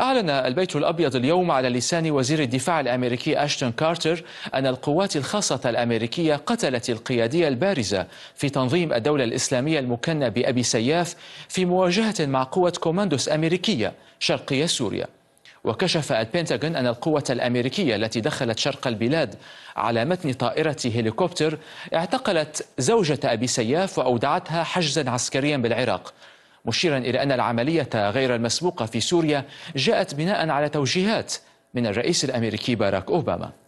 أعلن البيت الأبيض اليوم على لسان وزير الدفاع الأمريكي أشتون كارتر أن القوات الخاصة الأمريكية قتلت القيادية البارزة في تنظيم الدولة الإسلامية المكنى بأبي سياف في مواجهة مع قوة كوماندوس أمريكية شرقية سوريا وكشف البنتاغون أن القوة الأمريكية التي دخلت شرق البلاد على متن طائرة هليكوبتر اعتقلت زوجة أبي سياف وأودعتها حجزا عسكريا بالعراق مشيرا إلى أن العملية غير المسبوقة في سوريا جاءت بناء على توجيهات من الرئيس الأمريكي باراك أوباما